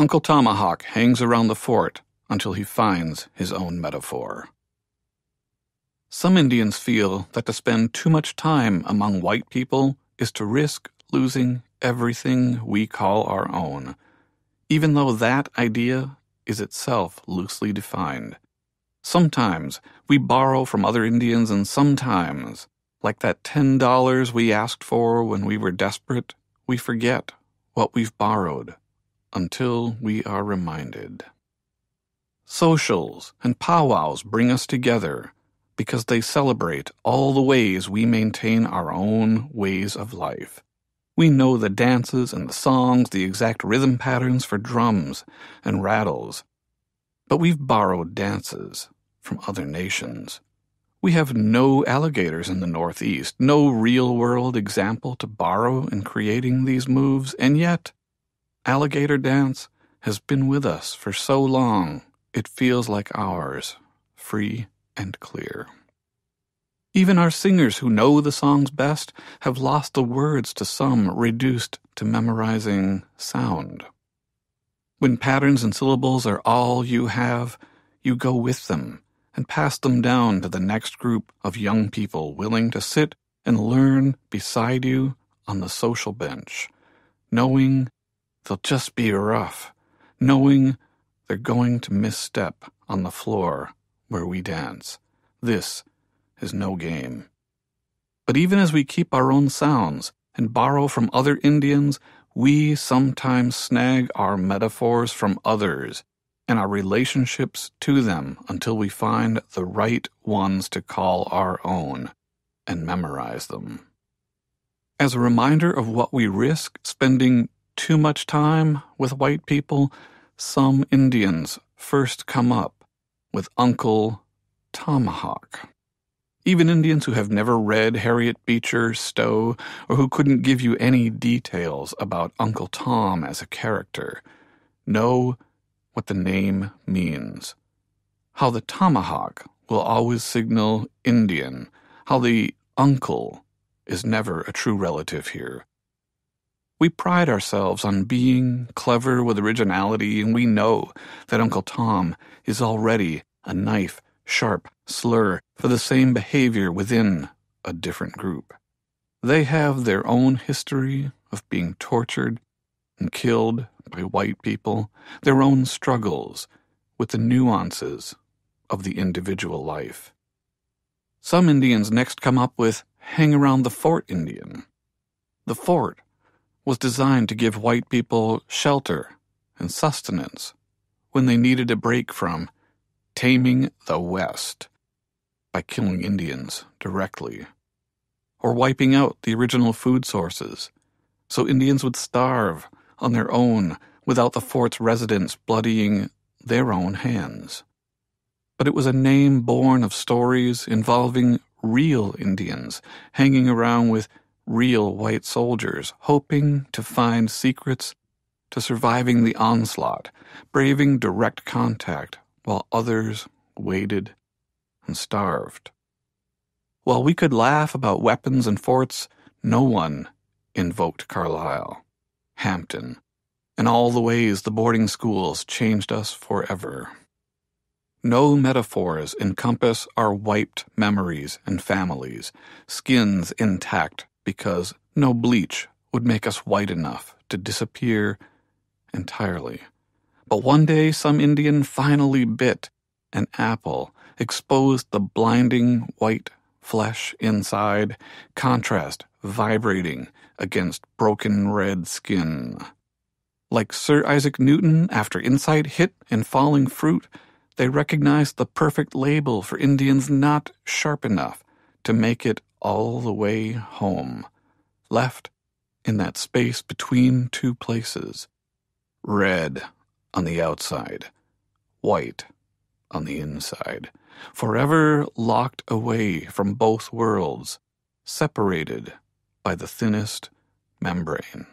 Uncle Tomahawk hangs around the fort until he finds his own metaphor. Some Indians feel that to spend too much time among white people is to risk losing everything we call our own, even though that idea is itself loosely defined. Sometimes we borrow from other Indians, and sometimes, like that $10 we asked for when we were desperate, we forget what we've borrowed until we are reminded. Socials and powwows bring us together because they celebrate all the ways we maintain our own ways of life. We know the dances and the songs, the exact rhythm patterns for drums and rattles. But we've borrowed dances from other nations. We have no alligators in the Northeast, no real world example to borrow in creating these moves, and yet Alligator dance has been with us for so long, it feels like ours, free and clear. Even our singers who know the songs best have lost the words to some reduced to memorizing sound. When patterns and syllables are all you have, you go with them and pass them down to the next group of young people willing to sit and learn beside you on the social bench, knowing They'll just be rough, knowing they're going to misstep on the floor where we dance. This is no game. But even as we keep our own sounds and borrow from other Indians, we sometimes snag our metaphors from others and our relationships to them until we find the right ones to call our own and memorize them. As a reminder of what we risk spending too much time with white people, some Indians first come up with Uncle Tomahawk. Even Indians who have never read Harriet Beecher Stowe or who couldn't give you any details about Uncle Tom as a character know what the name means. How the tomahawk will always signal Indian, how the uncle is never a true relative here, we pride ourselves on being clever with originality, and we know that Uncle Tom is already a knife sharp slur for the same behavior within a different group. They have their own history of being tortured and killed by white people, their own struggles with the nuances of the individual life. Some Indians next come up with hang around the fort Indian. The fort was designed to give white people shelter and sustenance when they needed a break from taming the West by killing Indians directly or wiping out the original food sources so Indians would starve on their own without the fort's residents bloodying their own hands. But it was a name born of stories involving real Indians hanging around with real white soldiers, hoping to find secrets to surviving the onslaught, braving direct contact, while others waited and starved. While we could laugh about weapons and forts, no one invoked Carlisle, Hampton, and all the ways the boarding schools changed us forever. No metaphors encompass our wiped memories and families, skins intact because no bleach would make us white enough to disappear entirely. But one day some Indian finally bit an apple, exposed the blinding white flesh inside, contrast vibrating against broken red skin. Like Sir Isaac Newton, after insight hit and falling fruit, they recognized the perfect label for Indians not sharp enough to make it all the way home, left in that space between two places. Red on the outside, white on the inside, forever locked away from both worlds, separated by the thinnest membrane.